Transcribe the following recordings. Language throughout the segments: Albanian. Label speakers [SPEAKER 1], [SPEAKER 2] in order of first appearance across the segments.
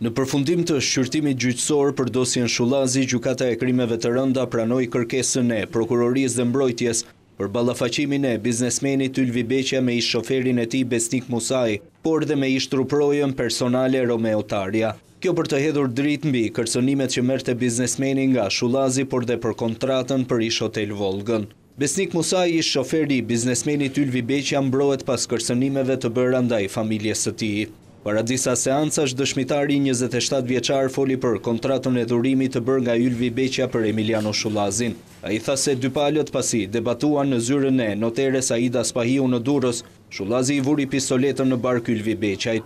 [SPEAKER 1] Në përfundim të shqyrtimit gjyqësor për dosjen Shulazi, Gjukata e krimeve të rënda pranoj kërkesën e prokuroris dhe mbrojtjes për balafacimin e biznesmenit Ylvi Beqja me ish shoferin e ti Besnik Musaj, por dhe me ish truprojën personale Romeo Tarja. Kjo për të hedhur dritë mbi kërsonimet që mërte biznesmeni nga Shulazi, por dhe për kontratën për ish hotel Volgën. Besnik Musaj ish shoferi biznesmenit Ylvi Beqja mbrojt pas kërsonimeve të bërë andaj familjes të tijit. Para disa seancash, dëshmitari 27 vjeqar foli për kontratën e dhurimit të bërë nga Ylvi Beqja për Emiliano Shulazin. A i tha se dy palët pasi debatuan në zyrën e noteres
[SPEAKER 2] Aida Spahiu në Durës, Shulazi i vuri pistoletën në barkë Ylvi Beqaj.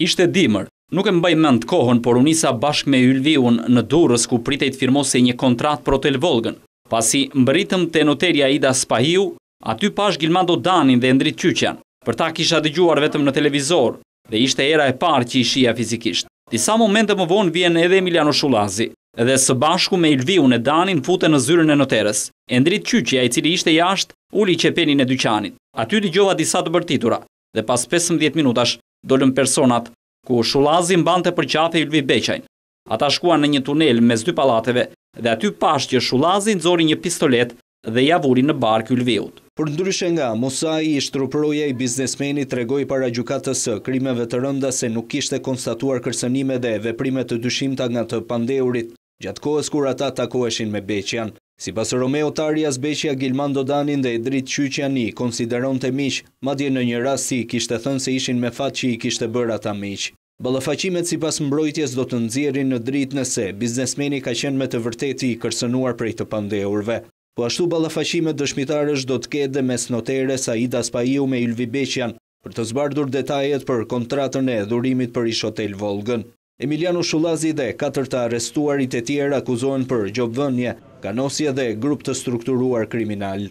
[SPEAKER 2] Ishte dimër, nuk e mbaj mend kohën, por unisa bashk me Ylvi unë në Durës ku pritejt firmose një kontrat për hotel Volgën. Pasi mbëritëm të noteri Aida Spahiu, aty pash Gilmando Danin dhe Endrit Qyqjan. Për ta kisha dëgjuar vetëm në televizor, dhe ishte era e parë që i shia fizikisht. Disa momente më vonë vjen edhe Emiliano Shulazi, edhe së bashku me Ilviu në Danin fute në zyrën e noteres. Endrit Qyqia, i cili ishte jashtë, uli qepenin e dyqanit. Aty të gjova disa të bërtitura, dhe pas 15 minutash dollën personat, ku Shulazi mbante për qafe Ilvi Beqajnë. Ata shkuan në një tunel mes dy palateve dhe aty pashtë që Shulazi nëzori një pistolet dhe javurin në barkë Ylviut.
[SPEAKER 1] Për ndryshe nga, Musaj i shtruproja i biznesmeni të regoj para gjukatës së krimeve të rënda se nuk ishte konstatuar kërsenime dhe veprime të dyshimta nga të pandeurit, gjatë kohës kur ata takoheshin me Beqian. Si pas Romeo Tarjas, Beqia Gilman Dodanin dhe Edrit Qyqiani konsideron të miqë, madje në një rast si i kishte thënë se ishin me fat që i kishte bërë ata miqë. Balëfaqimet si pas mbrojtjes do të nëzirin në dritë nëse, biznesmeni ka qenë me të vërteti i kërsenuar prej të pandeurve. Po ashtu balafashimet dëshmitarës do të kede mes notere sa i me Ylvi Beqian për të zbardur detajet për kontratën e dhurimit për i shotel Volgën. Emiliano Shulazi dhe katër të arestuarit e tjerë akuzohen për gjobëdhënje, kanosje dhe grup të strukturuar kriminal.